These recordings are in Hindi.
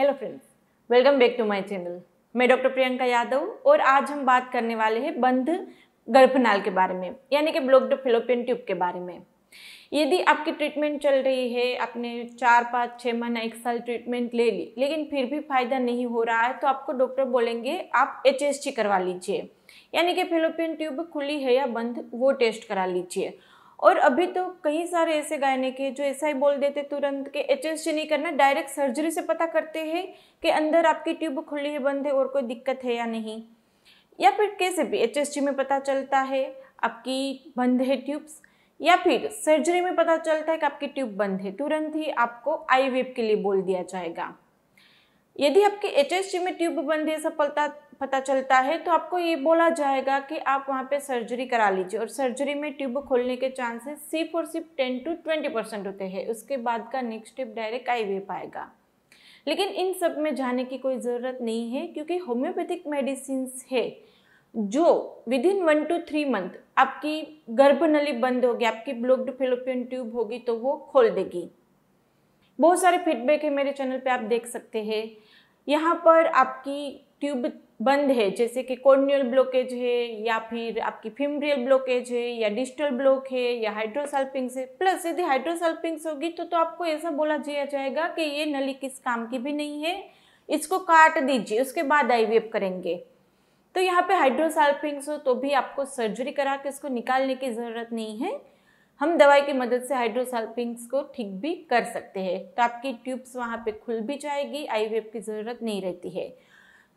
hello friends welcome back to my channel मैं डॉक्टर प्रियंका यादव और आज हम बात करने वाले हैं बंद गर्भनाल के बारे में यानी कि ब्लॉक्ड फिलोपियन ट्यूब के बारे में यदि आपकी ट्रीटमेंट चल रही है आपने चार पाँच छः महीना एक साल ट्रीटमेंट ले ली लेकिन फिर भी फायदा नहीं हो रहा है तो आपको डॉक्टर बोलेंगे आप एच करवा लीजिए यानी कि फिलोपियन ट्यूब खुली है या बंद वो टेस्ट करा लीजिए और अभी तो कई सारे ऐसे गायने के जो ऐसा ही बोल देते तुरंत कि एच एस नहीं करना डायरेक्ट सर्जरी से पता करते हैं कि अंदर आपकी ट्यूब खुली है बंद है और कोई दिक्कत है या नहीं या फिर कैसे भी एच में पता चलता है आपकी बंद है ट्यूब्स या फिर सर्जरी में पता चलता है कि आपकी ट्यूब बंद है तुरंत ही आपको आई वेब के लिए बोल दिया जाएगा यदि आपके एच में ट्यूब बंद सफलता पता चलता है तो आपको ये बोला जाएगा कि आप वहाँ पे सर्जरी करा लीजिए और सर्जरी में ट्यूब खोलने के चांसेस सिर्फ और सिर्फ टेन टू ट्वेंटी परसेंट होते हैं उसके बाद का next step direct I V पाएगा लेकिन इन सब में जाने की कोई ज़रूरत नहीं है क्योंकि होम्योपैथिक मेडिसिन है जो within one two three month आपकी गर्भ नली बंद होगी आपकी ब्लॉक्ड फेलोपियन ट्यूब होगी तो वो खोल देगी बहुत सारे फीडबैक है मेरे चैनल पे आप देख सकते हैं यहाँ पर आपकी ट्यूब बंद है जैसे कि कॉर्नियल ब्लॉकेज है या फिर आपकी फिमरियल ब्लॉकेज है या डिस्टल ब्लॉक है या हाइड्रोसल्पिंग्स है प्लस यदि हाइड्रोसल्पिंग्स होगी तो तो आपको ऐसा बोला दिया जाएगा कि ये नली किस काम की भी नहीं है इसको काट दीजिए उसके बाद आई करेंगे तो यहाँ पे हाइड्रोसल्पिंग्स हो तो भी आपको सर्जरी करा के इसको निकालने की ज़रूरत नहीं है हम दवाई की मदद से हाइड्रोसाल्पिंग्स को ठीक भी कर सकते हैं तो आपकी ट्यूब्स वहाँ पे खुल भी जाएगी आई की ज़रूरत नहीं रहती है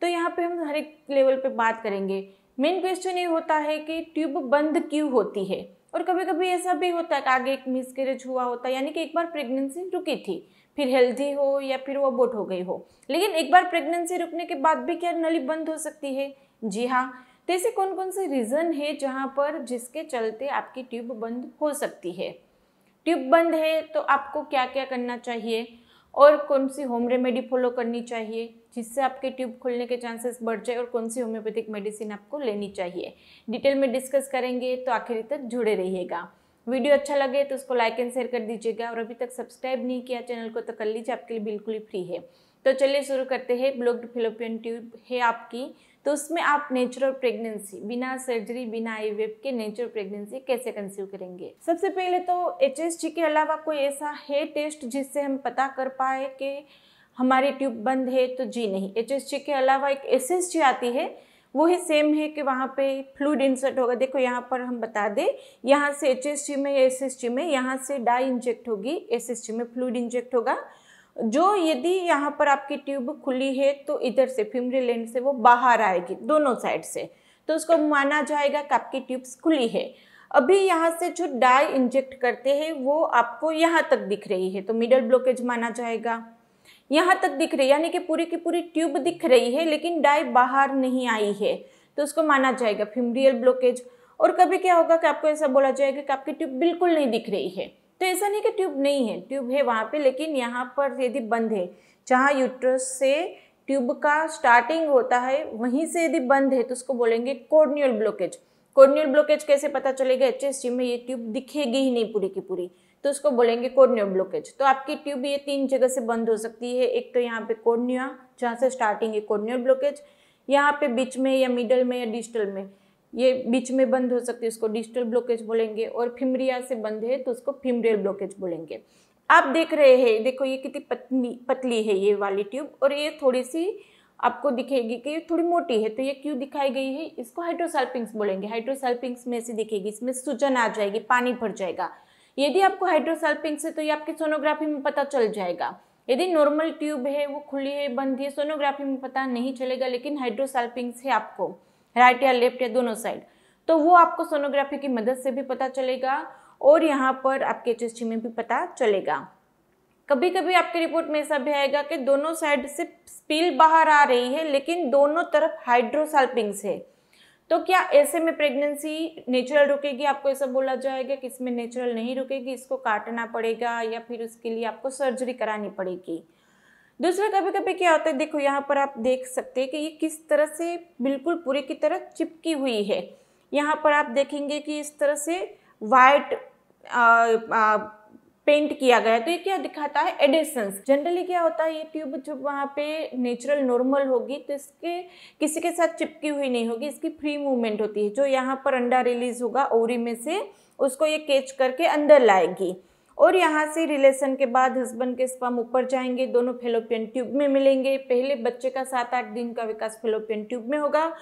तो यहाँ पे हम हर एक लेवल पे बात करेंगे मेन क्वेश्चन ये होता है कि ट्यूब बंद क्यों होती है और कभी कभी ऐसा भी होता है कि आगे एक मिसकेरेज हुआ होता है यानी कि एक बार प्रेगनेंसी रुकी थी फिर हेल्दी हो या फिर वो अबोट हो गई हो लेकिन एक बार प्रेगनेंसी रुकने के बाद भी क्या नली बंद हो सकती है जी हाँ तो ऐसे कौन कौन से रीज़न है जहाँ पर जिसके चलते आपकी ट्यूब बंद हो सकती है ट्यूब बंद है तो आपको क्या क्या करना चाहिए और कौन सी होम रेमेडी फॉलो करनी चाहिए जिससे आपके ट्यूब खुलने के चांसेस बढ़ जाए और कौन सी होम्योपैथिक मेडिसिन आपको लेनी चाहिए डिटेल में डिस्कस करेंगे तो आखिर तक जुड़े रहिएगा वीडियो अच्छा लगे तो उसको लाइक एंड शेयर कर दीजिएगा और अभी तक सब्सक्राइब नहीं किया चैनल को तो कर लीजिए आपके लिए बिल्कुल ही फ्री है तो चलिए शुरू करते हैं ब्लॉक्ड फिलोपियन ट्यूब है आपकी तो उसमें आप नेचुरल प्रेगनेंसी बिना सर्जरी बिना आई के नेचुरल प्रेगनेंसी कैसे कंसीव करेंगे सबसे पहले तो एच के अलावा कोई ऐसा है टेस्ट जिससे हम पता कर पाए कि हमारी ट्यूब बंद है तो जी नहीं एच के अलावा एक एस आती है वो ही सेम है कि वहाँ पे फ्लूड इंसर्ट होगा देखो यहाँ पर हम बता दें यहाँ से एच में एस में यहाँ से डाई इंजेक्ट होगी एस में फ्लूड इंजेक्ट होगा जो यदि यहाँ पर आपकी ट्यूब खुली है तो इधर से फिमरी लेंड से वो बाहर आएगी दोनों साइड से तो उसको माना जाएगा कि आपकी ट्यूब्स खुली है अभी यहाँ से जो डाई इंजेक्ट करते हैं वो आपको यहाँ तक दिख रही है तो मिडल ब्लॉकेज माना जाएगा यहाँ तक दिख रही है यानी कि पूरी की पूरी ट्यूब दिख रही है लेकिन डाई बाहर नहीं आई है तो उसको माना जाएगा फिमरियल ब्लॉकेज और कभी क्या होगा कि आपको ऐसा बोला जाएगा कि आपकी ट्यूब बिल्कुल नहीं दिख रही है तो ऐसा नहीं कि ट्यूब नहीं है ट्यूब है वहाँ पे लेकिन यहाँ पर यदि बंद है जहाँ यूट्रस से ट्यूब का स्टार्टिंग होता है वहीं से यदि बंद है तो उसको बोलेंगे कोर्नियल ब्लॉकेज कोर्नियल ब्लॉकेज कैसे पता चलेगा एच एस में ये ट्यूब दिखेगी ही नहीं पूरी की पूरी तो उसको बोलेंगे कोर्नियल ब्लॉकेज तो आपकी ट्यूब ये तीन जगह से बंद हो सकती है एक तो यहाँ पे कोर्निया जहाँ से स्टार्टिंग है कोर्नियल ब्लॉकेज यहाँ पे बीच में या मिडल में या डिजिटल में ये बीच में बंद हो सकती है उसको डिजिटल ब्लॉकेज बोलेंगे और फिमरिया से बंद है तो उसको फिमरियल ब्लॉकेज बोलेंगे आप देख रहे हैं देखो ये कितनी पतली पतली है ये वाली ट्यूब और ये थोड़ी सी आपको दिखेगी कि ये थोड़ी मोटी है तो ये क्यों दिखाई गई है इसको हाइड्रोसाल्पिंग्स बोलेंगे हाइड्रोसाल्पिंग्स में से दिखेगी इसमें सूजन आ जाएगी पानी भर जाएगा यदि आपको हाइड्रोसाल्पिंग्स है तो ये आपकी सोनोग्राफी में पता चल जाएगा यदि नॉर्मल ट्यूब है वो खुली है बंद है सोनोग्राफी में पता नहीं चलेगा लेकिन हाइड्रोसाल्पिंग्स है आपको राइट या लेफ्ट या दोनों साइड तो वो आपको सोनोग्राफी की मदद से भी पता चलेगा और यहाँ पर आपके एच में भी पता चलेगा कभी कभी आपकी रिपोर्ट में ऐसा भी आएगा कि दोनों साइड से स्पील बाहर आ रही है लेकिन दोनों तरफ हाइड्रोसाल्पिंग्स है तो क्या ऐसे में प्रेगनेंसी नेचुरल रुकेगी आपको ऐसा बोला जाएगा कि इसमें नेचुरल नहीं रुकेगी इसको काटना पड़ेगा या फिर उसके लिए आपको सर्जरी करानी पड़ेगी दूसरा कभी कभी क्या होता है देखो यहाँ पर आप देख सकते हैं कि ये किस तरह से बिल्कुल पूरी की तरह चिपकी हुई है यहाँ पर आप देखेंगे कि इस तरह से वाइट पेंट किया गया है तो ये क्या दिखाता है एडिसन्स जनरली क्या होता है ये ट्यूब जब वहाँ पे नेचुरल नॉर्मल होगी तो इसके किसी के साथ चिपकी हुई नहीं होगी इसकी फ्री मूवमेंट होती है जो यहाँ पर अंडा रिलीज होगा ओरी में से उसको ये कैच करके अंदर लाएगी और यहाँ से रिलेशन के बाद हस्बैंड के स्पम ऊपर जाएंगे दोनों फेलोपियन ट्यूब में मिलेंगे पहले बच्चे का सात आठ दिन का विकास फेलोपियन ट्यूब में होगा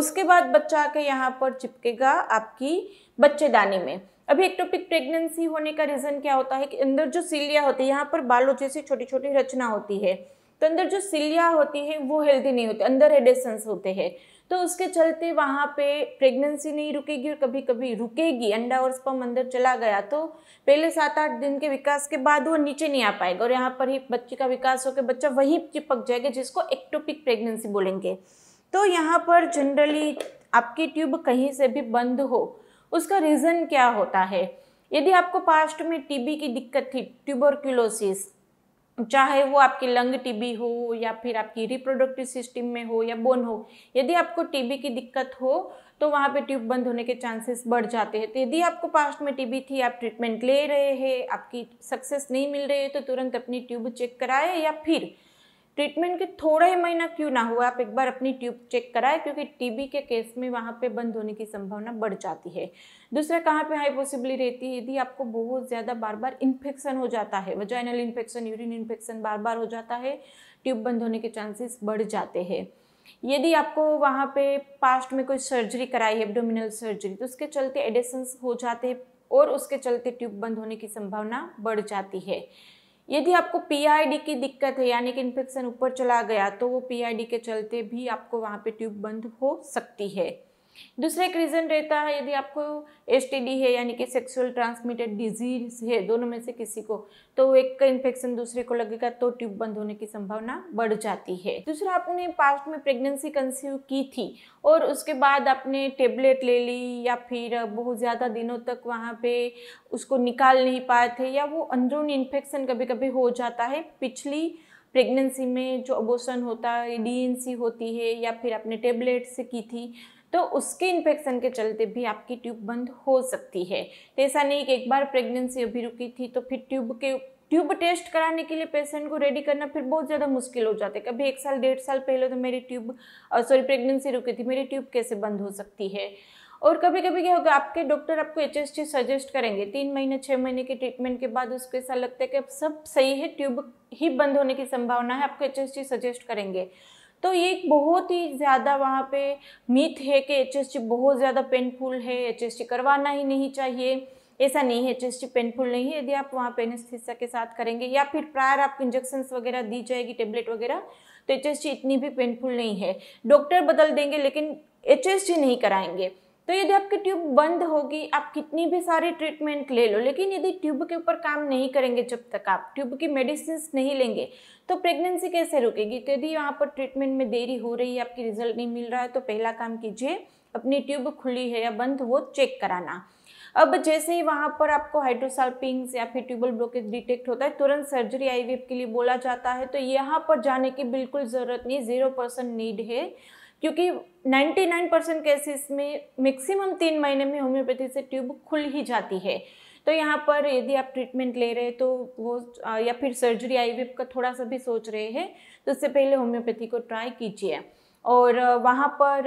उसके बाद बच्चा आके यहाँ पर चिपकेगा आपकी बच्चेदानी में अभी एक टॉपिक प्रेगनेंसी होने का रीज़न क्या होता है कि अंदर जो सीलिया होती है यहाँ पर बालों जैसी छोटी छोटी रचना होती है तो अंदर जो सिलिया होती है वो हेल्दी नहीं होती अंदर एडेसेंस होते हैं तो उसके चलते वहाँ पे प्रेगनेंसी नहीं रुकेगी और कभी कभी रुकेगी अंडा और स्पम अंदर चला गया तो पहले सात आठ दिन के विकास के बाद वो नीचे नहीं आ पाएगा और यहाँ पर ही बच्चे का विकास होकर बच्चा वहीं चिपक जाएगा जिसको एक्टोपिक प्रेगनेंसी बोलेंगे तो यहाँ पर जनरली आपकी ट्यूब कहीं से भी बंद हो उसका रीज़न क्या होता है यदि आपको पास्ट में टीबी की दिक्कत थी ट्यूबरक्यूलोसिस चाहे वो आपकी लंग टीबी हो या फिर आपकी रिप्रोडक्टिव सिस्टम में हो या बोन हो यदि आपको टीबी की दिक्कत हो तो वहाँ पे ट्यूब बंद होने के चांसेस बढ़ जाते हैं तो यदि आपको पास्ट में टीबी थी आप ट्रीटमेंट ले रहे हैं आपकी सक्सेस नहीं मिल रही है तो तुरंत अपनी ट्यूब चेक कराएं या फिर ट्रीटमेंट के थोड़ा ही महीना क्यों ना हुआ आप एक बार अपनी ट्यूब चेक कराएं क्योंकि टीबी के केस में वहाँ पे बंद होने की संभावना बढ़ जाती है दूसरा कहाँ पे हाई पॉसिबिलिटी रहती है यदि आपको बहुत ज़्यादा बार बार इन्फेक्शन हो जाता है वजाइनल इन्फेक्शन यूरिन इन्फेक्शन बार बार हो जाता है ट्यूब बंद होने के चांसेस बढ़ जाते हैं यदि आपको वहाँ पे पास्ट में कोई सर्जरी कराई है एबडोमिनल सर्जरी तो उसके चलते एडिसन्स हो जाते हैं और उसके चलते ट्यूब बंद होने की संभावना बढ़ जाती है यदि आपको पीआईडी की दिक्कत है यानी कि इन्फेक्शन ऊपर चला गया तो वो पीआईडी के चलते भी आपको वहाँ पे ट्यूब बंद हो सकती है दूसरा एक रीज़न रहता है यदि आपको एस है यानी कि सेक्सुअल ट्रांसमिटेड डिजीज है दोनों में से किसी को तो एक का इन्फेक्शन दूसरे को लगेगा तो ट्यूब बंद होने की संभावना बढ़ जाती है दूसरा आपने पास्ट में प्रेगनेंसी कंसीव की थी और उसके बाद आपने टेबलेट ले ली या फिर बहुत ज़्यादा दिनों तक वहाँ पे उसको निकाल नहीं पाए थे या वो अंदरूनी इन्फेक्शन कभी कभी हो जाता है पिछली प्रेगनेंसी में जो अबोसन होता है डी होती है या फिर आपने टेबलेट से की थी तो उसके इन्फेक्शन के चलते भी आपकी ट्यूब बंद हो सकती है तो ऐसा नहीं कि एक बार प्रेगनेंसी अभी रुकी थी तो फिर ट्यूब के ट्यूब टेस्ट कराने के लिए पेशेंट को रेडी करना फिर बहुत ज़्यादा मुश्किल हो जाता है कभी एक साल डेढ़ साल पहले तो मेरी ट्यूब सॉरी प्रेगनेंसी रुकी थी मेरी ट्यूब कैसे बंद हो सकती है और कभी कभी क्या होगा आपके डॉक्टर आपको एच सजेस्ट करेंगे तीन महीने छः महीने के ट्रीटमेंट के बाद उसको ऐसा लगता है कि अब सब सही है ट्यूब ही बंद होने की संभावना है आपको एच सजेस्ट करेंगे तो ये एक बहुत ही ज़्यादा वहाँ पे मिथ है कि एच बहुत ज़्यादा पेनफुल है एच करवाना ही नहीं चाहिए ऐसा नहीं है एच पेनफुल नहीं है यदि आप वहाँ पे एनेस्थीसिया के साथ करेंगे या फिर प्रायर आपको इंजेक्शन्स वगैरह दी जाएगी टेबलेट वगैरह तो एच इतनी भी पेनफुल नहीं है डॉक्टर बदल देंगे लेकिन एच नहीं कराएंगे तो यदि आपकी ट्यूब बंद होगी आप कितनी भी सारी ट्रीटमेंट ले लो लेकिन यदि ट्यूब के ऊपर काम नहीं करेंगे जब तक आप ट्यूब की मेडिसिन नहीं लेंगे तो प्रेगनेंसी कैसे रुकेगी तो यदि यहाँ पर ट्रीटमेंट में देरी हो रही है आपकी रिजल्ट नहीं मिल रहा है तो पहला काम कीजिए अपनी ट्यूब खुली है या बंद वो चेक कराना अब जैसे ही वहाँ पर आपको हाइड्रोसाल्पिंग्स या फिर ट्यूबल ब्लॉकेज डिटेक्ट होता है तुरंत सर्जरी आईवीएफ के लिए बोला जाता है तो यहाँ पर जाने की बिल्कुल ज़रूरत नहीं ज़ीरो परसेंट नीड है क्योंकि 99 परसेंट केसेस में मैक्सिमम तीन महीने में होम्योपैथी से ट्यूब खुल ही जाती है तो यहाँ पर यदि आप ट्रीटमेंट ले रहे हैं तो वो या फिर सर्जरी आई का थोड़ा सा भी सोच रहे हैं तो उससे पहले होम्योपैथी को ट्राई कीजिए और वहाँ पर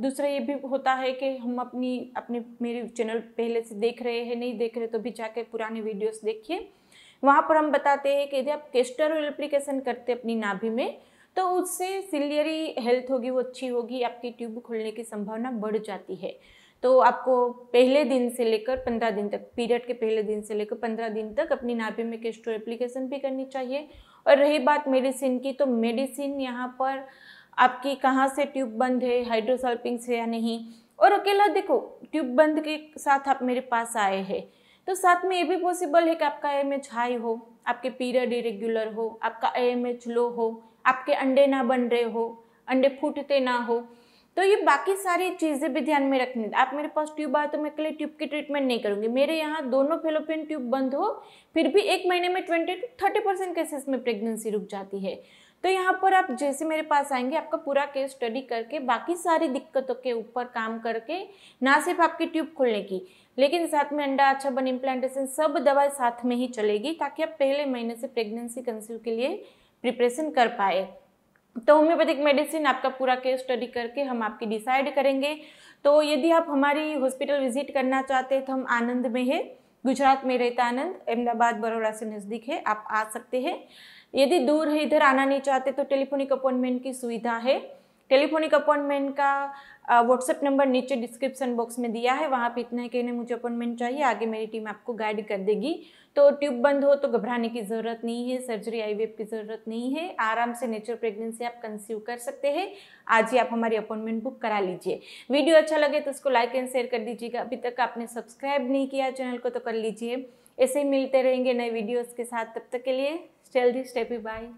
दूसरा ये भी होता है कि हम अपनी अपने मेरे चैनल पहले से देख रहे हैं नहीं देख रहे तो भी जाके पुराने वीडियोस देखिए वहाँ पर हम बताते हैं कि यदि आप केस्टर ऑयल एप्लीकेशन करते अपनी नाभि में तो उससे सिलियरी हेल्थ होगी वो अच्छी होगी आपकी ट्यूब खुलने की संभावना बढ़ जाती है तो आपको पहले दिन से लेकर पंद्रह दिन तक पीरियड के पहले दिन से लेकर पंद्रह दिन तक अपनी नाभि में केस्टो एप्लीकेशन भी करनी चाहिए और रही बात मेडिसिन की तो मेडिसिन यहाँ पर आपकी कहाँ से ट्यूब बंद है हाइड्रोसल्पिंग से या नहीं और अकेला देखो ट्यूब बंद के साथ आप मेरे पास आए हैं तो साथ में ये भी पॉसिबल है कि आपका एम एच हाई हो आपके पीरियड इरेग्युलर हो आपका एम एच लो हो आपके अंडे ना बन रहे हो अंडे फूटते ना हो तो ये बाकी सारी चीज़ें भी ध्यान में रखनी आप मेरे पास ट्यूब आए तो मैं अकेले ट्यूब की ट्रीटमेंट नहीं करूँगी मेरे यहाँ दोनों फेलोपियन ट्यूब बंद हो फिर भी एक महीने में twenty to thirty percent cases में प्रेगनेंसी रुक जाती है तो यहाँ पर आप जैसे मेरे पास आएंगे आपका पूरा केस स्टडी करके बाकी सारी दिक्कतों के ऊपर काम करके ना सिर्फ आपकी ट्यूब खुलने की लेकिन साथ में अंडा अच्छा बन इम्प्लांटेशन सब दवाई साथ में ही चलेगी ताकि आप पहले महीने से प्रेगनेंसी कंस्यू के लिए प्रिपरेशन कर पाए तो होम्योपैथिक मेडिसिन आपका पूरा केस स्टडी करके हम आपकी डिसाइड करेंगे तो यदि आप हमारी हॉस्पिटल विजिट करना चाहते हैं तो हम आनंद में है गुजरात में रहता आनंद अहमदाबाद बड़ोड़ा से नज़दीक है आप आ सकते हैं यदि दूर है इधर आना नहीं चाहते तो टेलीफोनिक अपॉइंटमेंट की सुविधा है टेलीफोनिक अपॉइंटमेंट का व्हाट्सएप नंबर नीचे डिस्क्रिप्शन बॉक्स में दिया है वहाँ पे इतना है इन्हें मुझे अपॉइंटमेंट चाहिए आगे मेरी टीम आपको गाइड कर देगी तो ट्यूब बंद हो तो घबराने की ज़रूरत नहीं है सर्जरी आई की ज़रूरत नहीं है आराम से नेचुरल प्रेगनेंसी आप कंसीव कर सकते हैं आज ही आप हमारी अपॉइंटमेंट बुक करा लीजिए वीडियो अच्छा लगे तो उसको लाइक एंड शेयर कर दीजिएगा अभी तक आपने सब्सक्राइब नहीं किया चैनल को तो कर लीजिए ऐसे ही मिलते रहेंगे नए वीडियोज़ के साथ तब तक के लिए स्टेल दी स्टेपी बाय